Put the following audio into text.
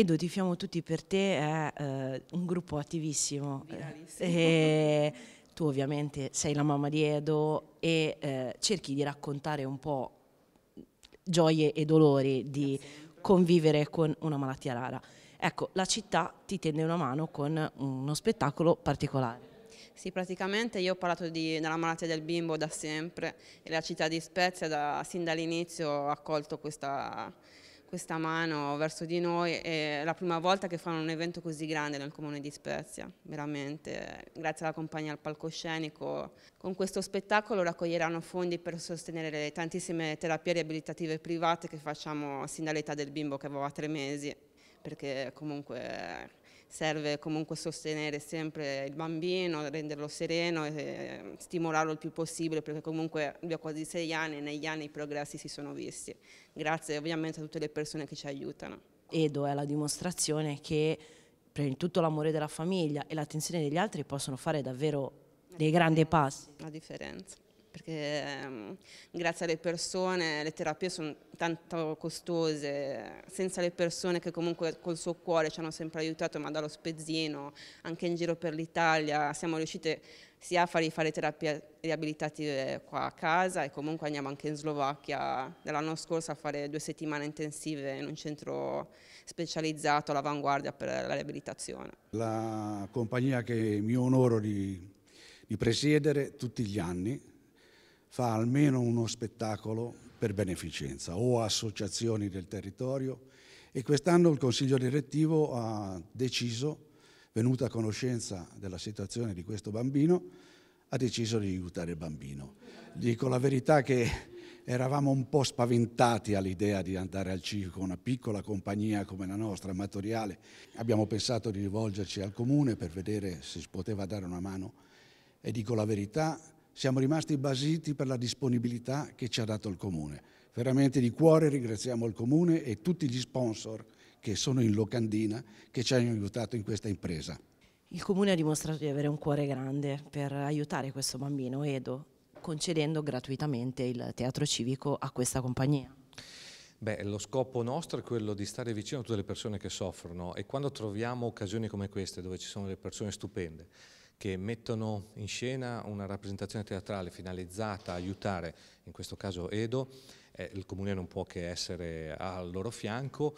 Edo Ti Fiamo Tutti per Te è eh, un gruppo attivissimo. Eh, tu ovviamente sei la mamma di Edo e eh, cerchi di raccontare un po' gioie e dolori di convivere con una malattia rara. Ecco, la città ti tende una mano con uno spettacolo particolare. Sì, praticamente io ho parlato di, della malattia del bimbo da sempre e la città di Spezia da, sin dall'inizio ha accolto questa, questa mano verso di noi, è la prima volta che fanno un evento così grande nel comune di Spezia, veramente, grazie alla compagnia al palcoscenico. Con questo spettacolo raccoglieranno fondi per sostenere le tantissime terapie riabilitative private che facciamo sin dall'età del bimbo che aveva tre mesi perché comunque serve comunque sostenere sempre il bambino, renderlo sereno e eh, stimolarlo il più possibile perché comunque abbiamo quasi sei anni e negli anni i progressi si sono visti. Grazie ovviamente a tutte le persone che ci aiutano. Edo è la dimostrazione che prima di tutto l'amore della famiglia e l'attenzione degli altri possono fare davvero dei grandi passi. La differenza perché um, grazie alle persone le terapie sono tanto costose, senza le persone che comunque col suo cuore ci hanno sempre aiutato, ma dallo spezzino, anche in giro per l'Italia, siamo riuscite sia a fargli fare terapie riabilitative qua a casa e comunque andiamo anche in Slovacchia dell'anno scorso a fare due settimane intensive in un centro specializzato all'avanguardia per la riabilitazione. La compagnia che mi onoro di, di presiedere tutti gli anni fa almeno uno spettacolo per beneficenza o associazioni del territorio e quest'anno il Consiglio direttivo ha deciso, venuta a conoscenza della situazione di questo bambino, ha deciso di aiutare il bambino. Dico la verità che eravamo un po' spaventati all'idea di andare al con una piccola compagnia come la nostra, amatoriale. Abbiamo pensato di rivolgerci al comune per vedere se si poteva dare una mano e dico la verità siamo rimasti basiti per la disponibilità che ci ha dato il Comune. Veramente di cuore ringraziamo il Comune e tutti gli sponsor che sono in locandina che ci hanno aiutato in questa impresa. Il Comune ha dimostrato di avere un cuore grande per aiutare questo bambino Edo, concedendo gratuitamente il teatro civico a questa compagnia. Beh, lo scopo nostro è quello di stare vicino a tutte le persone che soffrono e quando troviamo occasioni come queste dove ci sono delle persone stupende che mettono in scena una rappresentazione teatrale finalizzata a aiutare, in questo caso Edo, eh, il Comune non può che essere al loro fianco